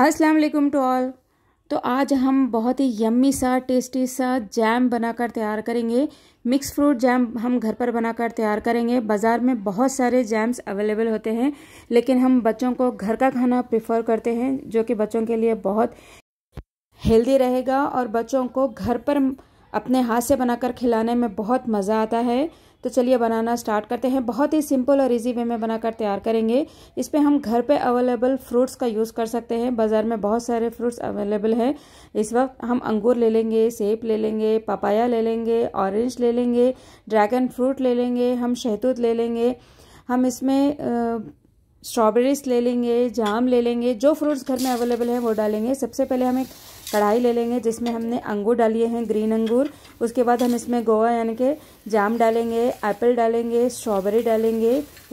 अस्सलाम वालेकुम to all तो आज हम बहुत ही यम्मी सा टेस्टी सा जैम बनाकर तैयार करेंगे मिक्स फ्रूट जैम हम घर पर बनाकर तैयार करेंगे बाज़ार में बहुत सारे जैम्स अवेलेबल होते हैं लेकिन हम बच्चों को घर का खाना प्रेफर करते हैं जो कि बच्चों के लिए बहुत हेल्दी रहेगा और बच्चों को घर पर अपने हाथ से बनाकर खिलाने में बहुत मज़ा आता है तो चलिए बनाना स्टार्ट करते हैं बहुत ही सिंपल और इजी वे में बनाकर तैयार करेंगे इस पर हम घर पे अवेलेबल फ्रूट्स का यूज़ कर सकते हैं बाज़ार में बहुत सारे फ्रूट्स अवेलेबल हैं इस वक्त हम अंगूर ले लेंगे सेब ले लेंगे पपाया ले लेंगे ऑरेंज ले लेंगे ड्रैगन फ्रूट ले लेंगे हम शहतूत ले लेंगे हम इसमें स्ट्रॉबेरीज ले लेंगे जाम ले लेंगे जो फ्रूट्स घर में अवेलेबल है वो डालेंगे सबसे पहले हम एक कढ़ाई ले लेंगे जिसमें हमने अंगूर डालिए हैं ग्रीन अंगूर उसके बाद हम इसमें गोवा यानी कि जाम डालेंगे एप्पल डालेंगे स्ट्रॉबेरी डालेंगे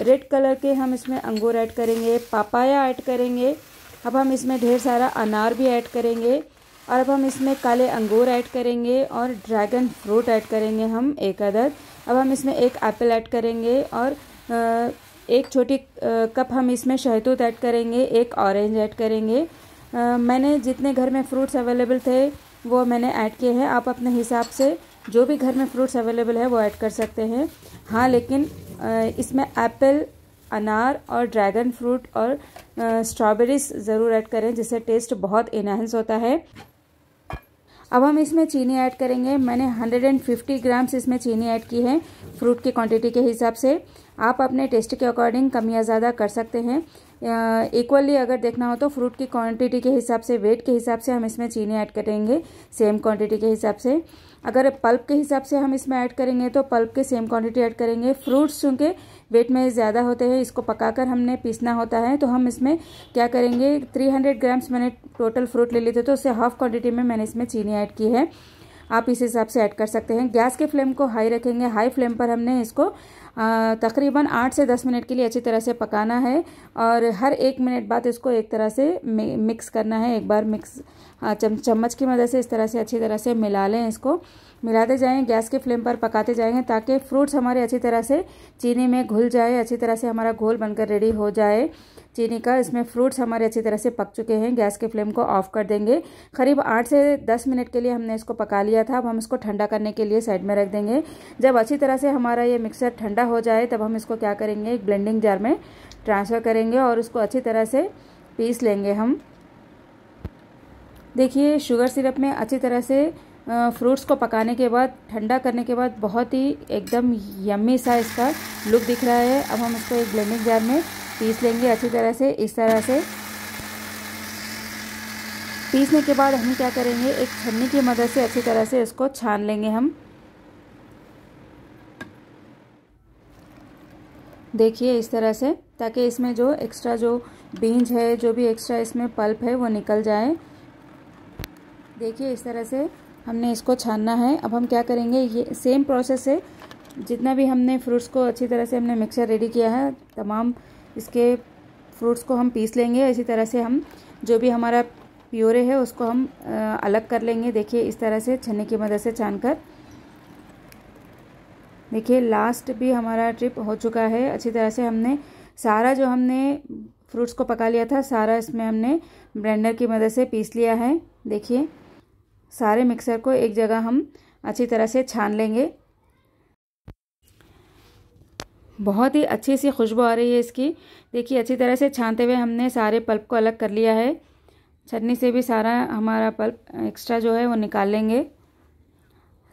रेड कलर के हम इसमें अंगूर ऐड करेंगे पापाया ऐड करेंगे अब हम इसमें ढेर सारा अनार भी ऐड करेंगे और अब हम इसमें काले अंगूर ऐड करेंगे और ड्रैगन फ्रूट ऐड करेंगे हम एक अदद अब हम इसमें एक एप्पल ऐड करेंगे और एक छोटी कप हम इसमें शहतूत ऐड करेंगे एक ऑरेंज ऐड करेंगे मैंने जितने घर में फ्रूट्स अवेलेबल थे वो मैंने ऐड किए हैं आप अपने हिसाब से जो भी घर में फ्रूट्स अवेलेबल है वो ऐड कर सकते हैं हाँ लेकिन इसमें एप्पल अनार और ड्रैगन फ्रूट और स्ट्रॉबेरीज ज़रूर ऐड करें जिससे टेस्ट बहुत इनहेंस होता है अब हम इसमें चीनी ऐड करेंगे मैंने 150 ग्राम्स इसमें चीनी ऐड की है फ्रूट की क्वांटिटी के हिसाब से आप अपने टेस्ट के अकॉर्डिंग कम या ज़्यादा कर सकते हैं इक्वली अगर देखना हो तो फ्रूट की क्वांटिटी के हिसाब से वेट के हिसाब से हम इसमें चीनी ऐड करेंगे सेम क्वांटिटी के हिसाब से अगर पल्प के हिसाब से हम इसमें ऐड करेंगे तो पल्प के सेम क्वांटिटी ऐड करेंगे फ्रूट्स चूँकि वेट में ज़्यादा होते हैं इसको पकाकर हमने पीसना होता है तो हम इसमें क्या करेंगे 300 ग्राम्स मैंने टोटल फ्रूट ले लिए थे तो उससे हाफ क्वांटिटी में मैंने इसमें चीनी ऐड की है आप इस हिसाब से ऐड कर सकते हैं गैस के फ्लेम को हाई रखेंगे हाई फ्लेम पर हमने इसको तकरीबन आठ से दस मिनट के लिए अच्छी तरह से पकाना है और हर एक मिनट बाद इसको एक तरह से मिक्स करना है एक बार मिक्स चम, चम्मच की मदद से इस तरह से अच्छी तरह से मिला लें इसको मिलाते जाएं गैस के फ्लेम पर पकाते जाएंगे ताकि फ्रूट्स हमारे अच्छी तरह से चीनी में घुल जाए अच्छी तरह से हमारा घोल बनकर रेडी हो जाए चीनी का इसमें फ्रूट्स हमारे अच्छी तरह से पक चुके हैं गैस के फ्लेम को ऑफ कर देंगे करीब आठ से दस मिनट के लिए हमने इसको पका लिया था अब हम इसको ठंडा करने के लिए साइड में रख देंगे जब अच्छी तरह से हमारा ये मिक्सर ठंडा हो जाए तब हम इसको क्या करेंगे एक ब्लेंडिंग जार में ट्रांसफ़र करेंगे और उसको अच्छी तरह से पीस लेंगे हम देखिए शुगर सिरप में अच्छी तरह से फ्रूट्स को पकाने के बाद ठंडा करने के बाद बहुत ही एकदम यम्मी सा इसका लुक दिख रहा है अब हम इसको एक ब्लेंडिंग जार में पीस लेंगे अच्छी तरह से इस तरह से पीसने के बाद हम क्या करेंगे एक छन्नी की मदद से अच्छी तरह से इसको छान लेंगे हम देखिए इस तरह से ताकि इसमें जो एक्स्ट्रा जो बीज है जो भी एक्स्ट्रा इसमें पल्प है वो निकल जाए देखिए इस तरह से हमने इसको छानना है अब हम क्या करेंगे ये सेम प्रोसेस है जितना भी हमने फ्रूट्स को अच्छी तरह से हमने मिक्सर रेडी किया है तमाम इसके फ्रूट्स को हम पीस लेंगे इसी तरह से हम जो भी हमारा प्योरे है उसको हम अलग कर लेंगे देखिए इस तरह से छन्ने की मदद से छान कर देखिए लास्ट भी हमारा ट्रिप हो चुका है अच्छी तरह से हमने सारा जो हमने फ्रूट्स को पका लिया था सारा इसमें हमने ब्लेंडर की मदद से पीस लिया है देखिए सारे मिक्सर को एक जगह हम अच्छी तरह से छान लेंगे बहुत ही अच्छी सी खुशबू आ रही है इसकी देखिए अच्छी तरह से छानते हुए हमने सारे पल्प को अलग कर लिया है छटनी से भी सारा हमारा पल्प एक्स्ट्रा जो है वो निकाल लेंगे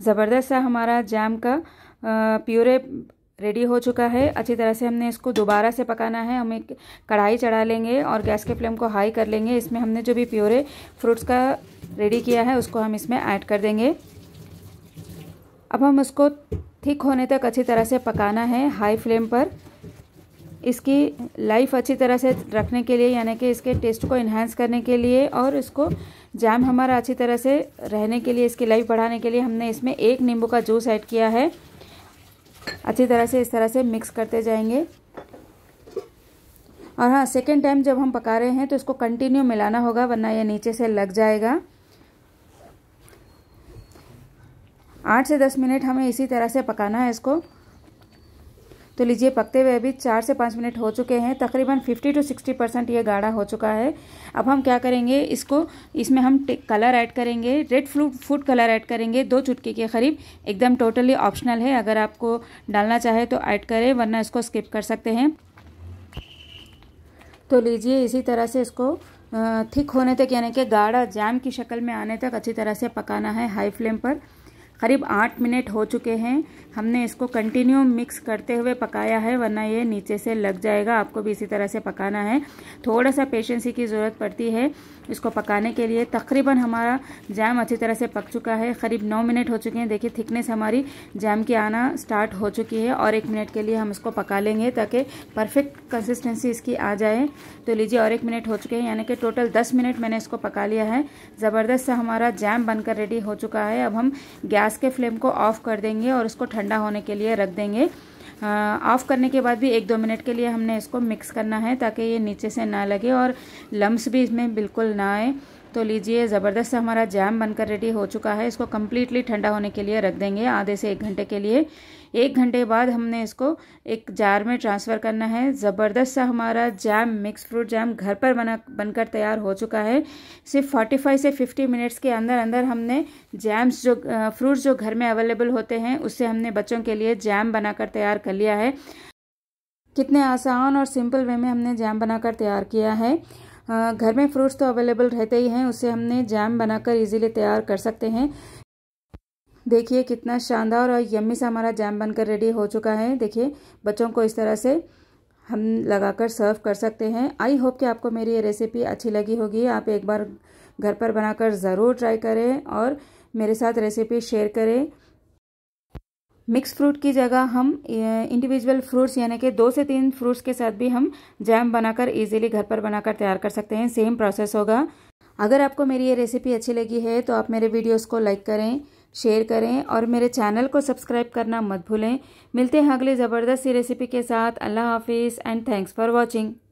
ज़बरदस्त सा हमारा जैम का प्यूरे रेडी हो चुका है अच्छी तरह से हमने इसको दोबारा से पकाना है हम एक कढ़ाई चढ़ा लेंगे और गैस के फ्लेम को हाई कर लेंगे इसमें हमने जो भी प्योरे फ्रूट्स का रेडी किया है उसको हम इसमें ऐड कर देंगे अब हम उसको ठीक होने तक अच्छी तरह से पकाना है हाई फ्लेम पर इसकी लाइफ अच्छी तरह से रखने के लिए यानी कि इसके टेस्ट को इन्हांस करने के लिए और इसको जैम हमारा अच्छी तरह से रहने के लिए इसकी लाइफ बढ़ाने के लिए हमने इसमें एक नींबू का जूस ऐड किया है अच्छी तरह से इस तरह से मिक्स करते जाएंगे और हाँ सेकेंड टाइम जब हम पका रहे हैं तो इसको कंटिन्यू मिलाना होगा वरना ये नीचे से लग जाएगा आठ से दस मिनट हमें इसी तरह से पकाना है इसको तो लीजिए पकते हुए अभी चार से पाँच मिनट हो चुके हैं तकरीबन फिफ्टी टू सिक्सटी परसेंट ये गाढ़ा हो चुका है अब हम क्या करेंगे इसको इसमें हम कलर ऐड करेंगे red fruit food colour add करेंगे दो चुटकी के करीब एकदम टोटली ऑप्शनल है अगर आपको डालना चाहे तो ऐड करें वरना इसको स्किप कर सकते हैं तो लीजिए इसी तरह से इसको थिक होने तक यानी कि गाढ़ा जैम की शक्ल में आने तक अच्छी तरह से पकाना है हाई फ्लेम पर करीब आठ मिनट हो चुके हैं हमने इसको कंटिन्यू मिक्स करते हुए पकाया है वरना ये नीचे से लग जाएगा आपको भी इसी तरह से पकाना है थोड़ा सा पेशेंसी की ज़रूरत पड़ती है इसको पकाने के लिए तकरीबन हमारा जैम अच्छी तरह से पक चुका है करीब नौ मिनट हो चुके हैं देखिए थिकनेस हमारी जैम की आना स्टार्ट हो चुकी है और एक मिनट के लिए हम इसको पका लेंगे ताकि परफेक्ट कंसिस्टेंसी इसकी आ जाए तो लीजिए और एक मिनट हो चुके हैं यानी कि टोटल दस मिनट मैंने इसको पका लिया है ज़बरदस्त सा हमारा जैम बनकर रेडी हो चुका है अब हम गैस गैस के फ्लेम को ऑफ़ कर देंगे और इसको ठंडा होने के लिए रख देंगे ऑफ़ करने के बाद भी एक दो मिनट के लिए हमने इसको मिक्स करना है ताकि ये नीचे से ना लगे और लम्ब भी इसमें बिल्कुल ना आए तो लीजिए ज़बरदस्त हमारा जैम बनकर रेडी हो चुका है इसको कम्प्लीटली ठंडा होने के लिए रख देंगे आधे से एक घंटे के लिए एक घंटे बाद हमने इसको एक जार में ट्रांसफ़र करना है ज़बरदस्त सा हमारा जैम मिक्स फ्रूट जैम घर पर बना बनकर तैयार हो चुका है सिर्फ 45 से 50 मिनट्स के अंदर अंदर हमने जैम्स जो फ्रूट्स जो घर में अवेलेबल होते हैं उससे हमने बच्चों के लिए जैम बनाकर तैयार कर लिया है कितने आसान और सिंपल वे में हमने जैम बनाकर तैयार किया है घर में फ्रूट्स तो अवेलेबल रहते ही हैं उसे हमने जैम बनाकर इजीली तैयार कर सकते हैं देखिए कितना शानदार और यम्मी सा हमारा जैम बनकर रेडी हो चुका है देखिए बच्चों को इस तरह से हम लगाकर सर्व कर सकते हैं आई होप कि आपको मेरी ये रेसिपी अच्छी लगी होगी आप एक बार घर पर बनाकर ज़रूर ट्राई करें और मेरे साथ रेसिपी शेयर करें मिक्स फ्रूट की जगह हम इंडिविजुअल फ्रूट्स यानी कि दो से तीन फ्रूट्स के साथ भी हम जैम बनाकर इजीली घर पर बनाकर तैयार कर सकते हैं सेम प्रोसेस होगा अगर आपको मेरी ये रेसिपी अच्छी लगी है तो आप मेरे वीडियोस को लाइक करें शेयर करें और मेरे चैनल को सब्सक्राइब करना मत भूलें मिलते हैं अगले ज़बरदस्त रेसिपी के साथ अल्लाह हाफिज़ एंड थैंक्स फॉर वॉचिंग